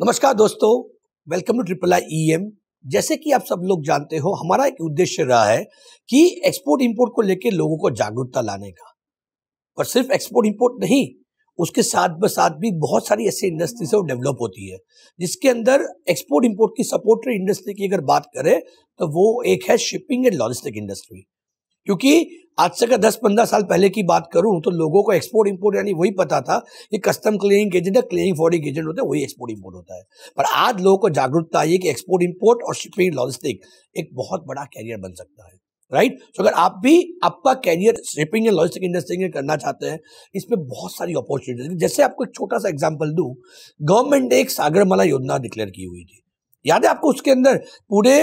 नमस्कार दोस्तों welcome to triple I E M जैसे कि आप सब लोग जानते हो हमारा एक उद्देश्य रहा है कि एक्सपोर्ट इंपोर्ट को लेकर लोगों को जागरूकता लाने का और सिर्फ एक्सपोर्ट इंपोर्ट नहीं उसके साथ ब साथ भी बहुत सारी ऐसी इंडस्ट्रीज है वो डेवलप होती है जिसके अंदर एक्सपोर्ट इंपोर्ट की सपोर्टर इंडस्ट्री की अगर बात करें तो वो एक है शिपिंग एंड लॉजिस्टिक इंडस्ट्री क्योंकि आज से का दस पंद्रह साल पहले की बात करूं तो लोगों को एक्सपोर्ट इंपोर्ट यानी वही पता था कि कस्टम क्लियरिंग एजेंट या क्लियरिंग फॉरिंग एजेंट होता है वही एक्सपोर्ट इंपोर्ट होता है पर आज लोगों को जागरूकता आई कि एक्सपोर्ट इंपोर्ट और शिपिंग लॉजिस्टिक एक बहुत बड़ा कैरियर बन सकता है राइट सो अगर आप भी आपका career shipping and logistic industry में करना चाहते हैं इसमें बहुत सारी अपॉर्चुनिटीज जैसे आपको एक छोटा सा एग्जाम्पल दू गवर्नमेंट ने एक सागरमाला योजना डिक्लेयर की हुई थी याद है आपको उसके अंदर पूरे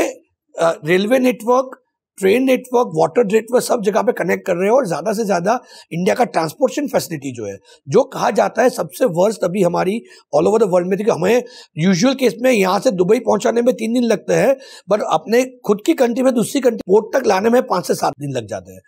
railway network train network water network सब जगह पे कनेक्ट कर रहे हैं और ज़्यादा से ज़्यादा इंडिया का ट्रांसपोर्टेशन फैसिलिटी जो है जो कहा जाता है सबसे वर्स्ट अभी हमारी ऑल ओवर द वर्ल्ड में थी कि हमें यूजुअल केस में यहाँ से दुबई पहुँचाने में तीन दिन लगते हैं बट अपने खुद की कंट्री में दूसरी कंट्री पोर्ट तक लाने में पाँच से सात दिन लग जाते हैं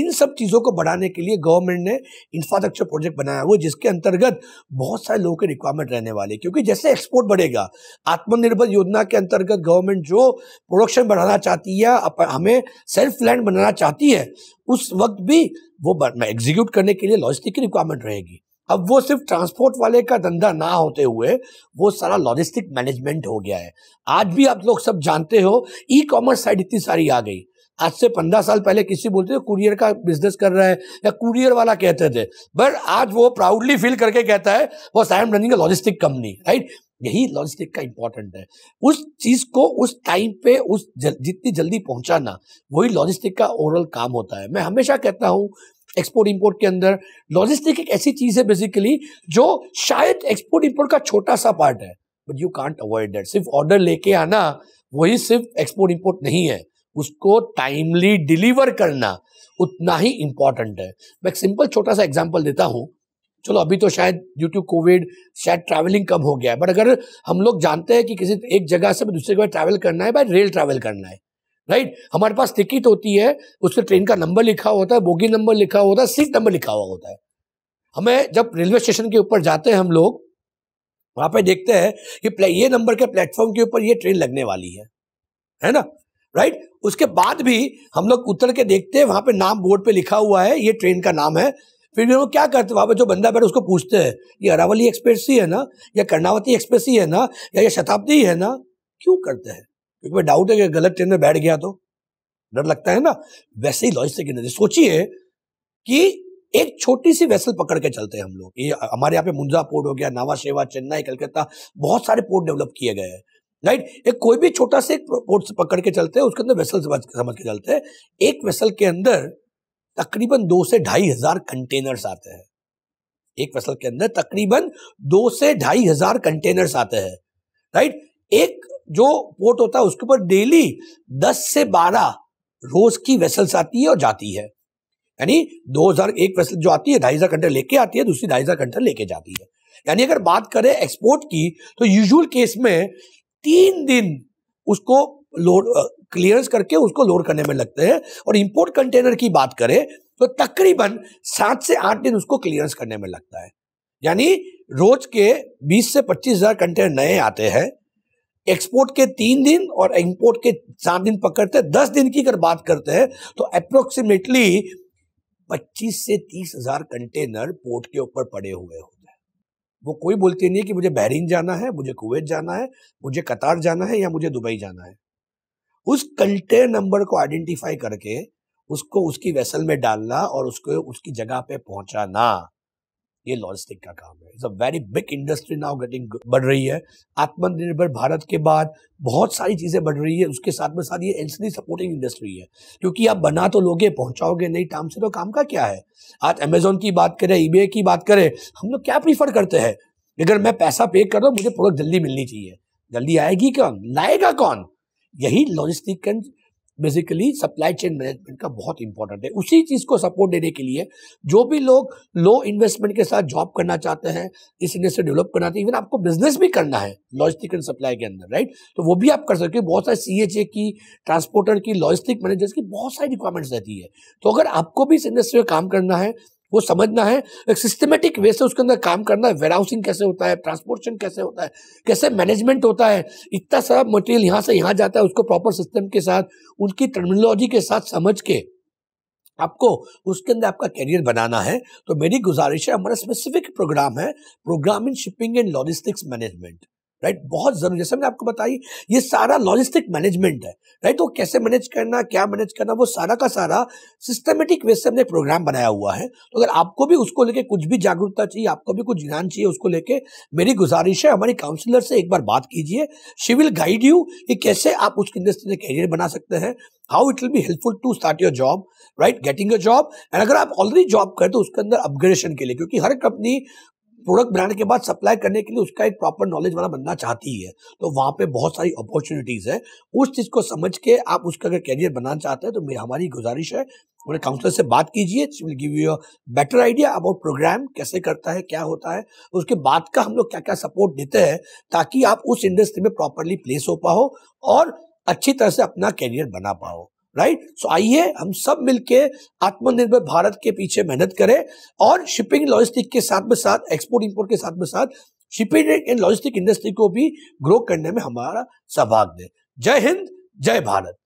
इन सब चीज़ों को बढ़ाने के लिए गवर्नमेंट ने इंफ्रास्ट्रक्चर प्रोजेक्ट बनाया हुआ जिसके अंतर्गत बहुत सारे लोगों के रिक्वायरमेंट रहने वाले क्योंकि जैसे एक्सपोर्ट बढ़ेगा आत्मनिर्भर योजना के अंतर्गत गवर्नमेंट जो प्रोडक्शन बढ़ाना चाहती है हमें सेल्फ लैंड बनाना चाहती है उस वक्त भी वो एग्जीक्यूट करने के लिए लॉजिस्टिक की रिक्वायरमेंट रहेगी अब वो सिर्फ ट्रांसपोर्ट वाले का धंधा ना होते हुए वो सारा लॉजिस्टिक मैनेजमेंट हो गया है आज भी आप लोग सब जानते हो ई कॉमर्स साइड इतनी सारी आ गई आज से पंद्रह साल पहले किसी बोलते थे कुरियर का बिजनेस कर रहा है या कुरियर वाला कहते थे बट आज वो प्राउडली फील करके कहता है वो साइम रनिंग लॉजिस्टिक कंपनी राइट यही लॉजिस्टिक का इंपॉर्टेंट है उस चीज को उस टाइम पे उस जल, जितनी जल्दी पहुंचाना वही लॉजिस्टिक का ओवरऑल काम होता है मैं हमेशा कहता हूं एक्सपोर्ट इंपोर्ट के अंदर लॉजिस्टिक एक ऐसी चीज है बेसिकली जो शायद एक्सपोर्ट इंपोर्ट का छोटा सा पार्ट है but you can't avoid that सिर्फ ऑर्डर लेके आना वही सिर्फ एक्सपोर्ट इंपोर्ट नहीं है उसको टाइमली डिलीवर करना उतना ही इंपॉर्टेंट है मैं एक सिंपल छोटा सा एग्जाम्पल देता हूँ चलो अभी तो शायद ड्यू टू कोविड शायद ट्रैवलिंग कम हो गया है बट अगर हम लोग जानते हैं कि किसी एक जगह से दूसरी जगह ट्रैवल करना है बाय रेल ट्रैवल करना है राइट हमारे पास टिकट होती है उसके ट्रेन का नंबर लिखा होता है बोगी नंबर लिखा होता है सीट नंबर लिखा हुआ होता है हमें जब रेलवे स्टेशन के ऊपर जाते हैं हम लोग वहां पे देखते हैं कि ये नंबर के प्लेटफॉर्म के ऊपर ये ट्रेन लगने वाली है है ना राइट उसके बाद भी हम लोग उतर के देखते हैं वहां पे नाम बोर्ड पे लिखा हुआ है ये ट्रेन का नाम है फिर लोग क्या करते हैं वहां पे जो बंदा बैठे उसको पूछते हैं ये अरावली एक्सप्रेस ही है ना या कर्णावती एक्सप्रेस ही है ना या ये शताब्दी है ना क्यों करते हैं क्योंकि डाउट है कि गलत ट्रेन में बैठ गया तो डर लगता है ना वैसे ही लॉजिस्टिक की नजर सोचिए कि एक छोटी सी वेसल पकड़ के चलते हैं हम लोग ये हमारे यहाँ पे मुंजा पोर्ट हो गया नावा शेवा चेन्नई कलकत्ता बहुत सारे पोर्ट डेवलप किए गए हैं राइट एक कोई भी छोटा सा एक पोर्ट से पकड़ के चलते हैं उसके अंदर वेसल समझ के चलते हैं एक वेसल के अंदर तकरीबन दो से ढाई हजार कंटेनर्स आते हैं एक वेसल के अंदर तकरीबन दो से ढाई हजार कंटेनर्स आते हैं राइट एक जो पोर्ट होता है उसके ऊपर डेली दस से बारह रोज की वेसल्स आती है और जाती है यानी दो हजार एक वेसल जो आती है ढाई हजार कंटर लेके आती है दूसरी ढाई हजार कंटर लेके जाती है यानी अगर बात करें एक्सपोर्ट की तो यूजुअल केस में तीन दिन उसको लोड क्लियरेंस करके उसको लोड करने में लगते हैं और इंपोर्ट कंटेनर की बात करें तो तकरीबन सात से आठ दिन उसको क्लियरेंस करने में लगता है यानी रोज के 20 से पच्चीस हजार कंटेनर नए आते हैं एक्सपोर्ट के तीन दिन और इम्पोर्ट के सात दिन पकड़ते हैं दस दिन की अगर बात करते हैं तो अप्रोक्सीमेटली पच्चीस से तीस हजार कंटेनर पोर्ट के ऊपर पड़े हुए होते हैं वो कोई बोलते नहीं कि मुझे बहरीन जाना है मुझे कुवैत जाना है मुझे कतार जाना है या मुझे दुबई जाना है उस कंटेनर नंबर को आइडेंटिफाई करके उसको उसकी वेसल में डालना और उसको उसकी जगह पे पहुंचाना ये लॉजिस्टिक का काम है it's a very big industry now getting बढ़ रही है आत्मनिर्भर भारत के बाद बहुत सारी चीज़ें बढ़ रही है उसके साथ में साथ ये एनसीडी सपोर्टिंग इंडस्ट्री है क्योंकि आप बना तो लोगे पहुंचाओगे नहीं टाइम से तो काम का क्या है आज अमेजोन की बात करें ई की बात करें हम लोग क्या प्रीफर करते हैं अगर मैं पैसा पे कर रहा हूँ मुझे प्रोडक्ट जल्दी मिलनी चाहिए जल्दी आएगी कौन लाएगा कौन यही logistic basically supply chain management का बहुत इंपॉर्टेंट है उसी चीज़ को सपोर्ट देने के लिए जो भी लोग लो इन्वेस्टमेंट के साथ जॉब करना चाहते हैं इस इंडस्ट्री डेवलप करना चाहते हैं इवन आपको बिजनेस भी करना है लॉजिस्टिक एंड सप्लाई के अंदर राइट तो वो भी आप कर सकते हो बहुत सारे सी की ट्रांसपोर्टर की लॉजिस्टिक मैनेजर्स की बहुत सारी रिक्वायरमेंट्स रहती है तो अगर आपको भी इस इंडस्ट्री में काम करना है वो समझना है एक सिस्टमेटिक वे से उसके अंदर काम करना है वेयर हाउसिंग कैसे होता है ट्रांसपोर्टेशन कैसे होता है कैसे मैनेजमेंट होता है इतना सारा मटेरियल यहाँ से यहाँ जाता है उसको प्रॉपर सिस्टम के साथ उनकी टर्मिनोलॉजी के साथ समझ के आपको उसके अंदर आपका करियर बनाना है तो मेरी गुजारिश है हमारा स्पेसिफिक प्रोग्राम है programme in shipping and logistics management right बहुत जरूरी जैसे मैंने आपको बताई ये सारा लॉजिस्टिक मैनेजमेंट है राइट वो कैसे मैनेज करना क्या मैनेज करना वो सारा का सारा सिस्टमेटिक वे से हमने प्रोग्राम बनाया हुआ है तो अगर आपको भी उसको लेके कुछ भी जागरूकता चाहिए आपको भी कुछ ज्ञान चाहिए उसको लेके मेरी गुजारिश है हमारी काउंसिलर से एक बार बात कीजिए शी विल गाइड यू कि कैसे आप उस इंडस्ट्री में कैरियर बना सकते हैं how it will be helpful to start your job right getting a job and अगर आप ऑलरेडी जॉब करें तो उसके अंदर अपग्रेडेशन के लिए क्योंकि हर कंपनी प्रोडक्ट बनाने के बाद सप्लाई करने के लिए उसका एक प्रॉपर नॉलेज वाला बनना चाहती है तो वहाँ पे बहुत सारी अपॉर्चुनिटीज़ है उस चीज़ को समझ के आप उसका अगर कैरियर बनाना चाहते हैं तो हमारी गुजारिश है उन्हें काउंसलर से बात कीजिए will give you better idea about programme कैसे करता है क्या होता है उसके बाद का हम लोग क्या क्या सपोर्ट देते हैं ताकि आप उस इंडस्ट्री में प्रॉपरली प्लेस हो पाओ और अच्छी तरह से अपना कैरियर बना पाओ राइट सो आइए हम सब मिलके आत्मनिर्भर भारत के पीछे मेहनत करें और शिपिंग लॉजिस्टिक के साथ में साथ एक्सपोर्ट इंपोर्ट के साथ में साथ शिपिंग एंड लॉजिस्टिक इंडस्ट्री को भी ग्रो करने में हमारा सहभाग दें जय हिंद जय भारत